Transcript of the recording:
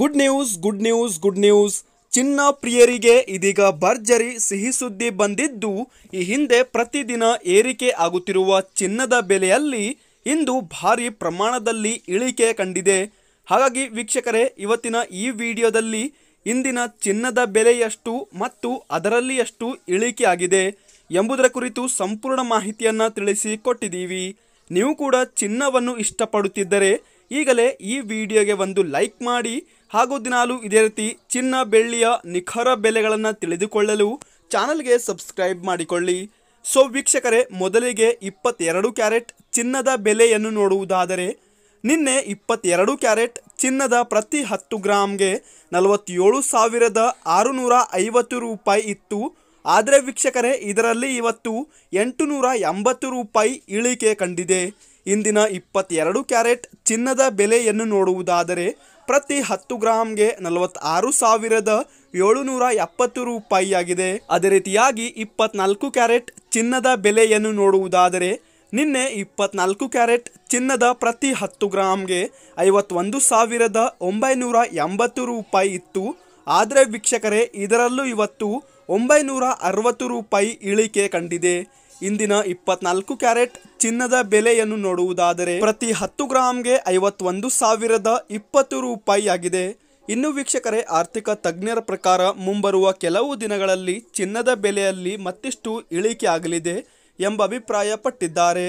good news good news good news ಚಿನ್ನ ಪ್ರಿಯರಿಗೆ ಇದೀಗ ಭರ್ಜರಿ ಸಿಹಿ ಸುದ್ದಿ ಬಂದಿದ್ದು ಈ ಹಿಂದೆ ಪ್ರತಿದಿನ ಏರಿಕೆ ಆಗುತ್ತಿರುವ ಚಿನ್ನದ ಬೆಲೆಯಲ್ಲಿ ಇಂದು ಭಾರಿ ಪ್ರಮಾಣದಲ್ಲಿ ಇಳಿಕೆ ಕಂಡಿದೆ ಹಾಗಾಗಿ ವೀಕ್ಷಕರೇ ಇವತ್ತಿನ ಈ ವಿಡಿಯೋದಲ್ಲಿ ಇಂದಿನ ಚಿನ್ನದ ಬೆಲೆಯಷ್ಟು ಮತ್ತು ಅದರಲ್ಲಿಯಷ್ಟು ಇಳಿಕೆ ಆಗಿದೆ ಎಂಬುದರ ಕುರಿತು ಸಂಪೂರ್ಣ ಮಾಹಿತಿಯನ್ನು ತಿಳಿಸಿ ಕೊಟ್ಟಿದ್ದೀವಿ ನೀವು ಕೂಡ ಚಿನ್ನವನ್ನು ಇಷ್ಟಪಡುತ್ತಿದ್ದರೆ ಈಗಲೇ ಈ ವಿಡಿಯೋಗೆ ಒಂದು ಲೈಕ್ ಮಾಡಿ ಹಾಗೂ ದಿನಾಲು ಇದೇ ರೀತಿ ಚಿನ್ನ ಬೆಳ್ಳಿಯ ನಿಖರ ಬೆಲೆಗಳನ್ನು ತಿಳಿದುಕೊಳ್ಳಲು ಚಾನಲ್ಗೆ ಸಬ್ಸ್ಕ್ರೈಬ್ ಮಾಡಿಕೊಳ್ಳಿ ಸೊ ವೀಕ್ಷಕರೇ ಮೊದಲಿಗೆ ಇಪ್ಪತ್ತೆರಡು ಕ್ಯಾರೆಟ್ ಚಿನ್ನದ ಬೆಲೆಯನ್ನು ನೋಡುವುದಾದರೆ ನಿನ್ನೆ ಇಪ್ಪತ್ತೆರಡು ಕ್ಯಾರೆಟ್ ಚಿನ್ನದ ಪ್ರತಿ ಹತ್ತು ಗ್ರಾಮ್ಗೆ ನಲವತ್ತೇಳು ಸಾವಿರದ ಆರುನೂರ ಐವತ್ತು ರೂಪಾಯಿ ಇತ್ತು ಆದರೆ ವೀಕ್ಷಕರೇ ಇದರಲ್ಲಿ ಇವತ್ತು ನೂರ ಎಂಬತ್ತು ರೂಪಾಯಿ ಇಳಿಕೆ ಕಂಡಿದೆ ಇಂದಿನ ಇಪ್ಪತ್ತೆರಡು ಕ್ಯಾರೆಟ್ ಚಿನ್ನದ ಬೆಲೆಯನ್ನು ನೋಡುವುದಾದರೆ ಪ್ರತಿ ಹತ್ತು ಗ್ರಾಮ್ಗೆ ನಲವತ್ತಾರು ಸಾವಿರದ ಏಳುನೂರ ಎಪ್ಪತ್ತು ರೂಪಾಯಿಯಾಗಿದೆ ಅದೇ ರೀತಿಯಾಗಿ ಇಪ್ಪತ್ನಾಲ್ಕು ಕ್ಯಾರೆಟ್ ಚಿನ್ನದ ಬೆಲೆಯನ್ನು ನೋಡುವುದಾದರೆ ನಿನ್ನೆ ಇಪ್ಪತ್ನಾಲ್ಕು ಕ್ಯಾರೆಟ್ ಚಿನ್ನದ ಪ್ರತಿ ಹತ್ತು ಗ್ರಾಮ್ಗೆ ಐವತ್ತೊಂದು ಸಾವಿರದ ಒಂಬೈನೂರ ಎಂಬತ್ತು ರೂಪಾಯಿ ಇತ್ತು ಆದರೆ ವೀಕ್ಷಕರೇ ಇದರಲ್ಲೂ ಇವತ್ತು ಒಂಬೈನೂರ ಅರವತ್ತು ರೂಪಾಯಿ ಇಳಿಕೆ ಕಂಡಿದೆ ಇಂದಿನ ಇಪ್ಪತ್ನಾಲ್ಕು ಕ್ಯಾರೆಟ್ ಚಿನ್ನದ ಬೆಲೆಯನ್ನು ನೋಡುವುದಾದರೆ ಪ್ರತಿ ಹತ್ತು ಗ್ರಾಂಗೆ ಐವತ್ತೊಂದು ಸಾವಿರದ ಇಪ್ಪತ್ತು ರೂಪಾಯಿಯಾಗಿದೆ ಇನ್ನು ವೀಕ್ಷಕರೇ ಆರ್ಥಿಕ ತಜ್ಞರ ಪ್ರಕಾರ ಮುಂಬರುವ ಕೆಲವು ದಿನಗಳಲ್ಲಿ ಚಿನ್ನದ ಬೆಲೆಯಲ್ಲಿ ಮತ್ತಿಷ್ಟು ಇಳಿಕೆ ಆಗಲಿದೆ ಎಂಬ ಅಭಿಪ್ರಾಯಪಟ್ಟಿದ್ದಾರೆ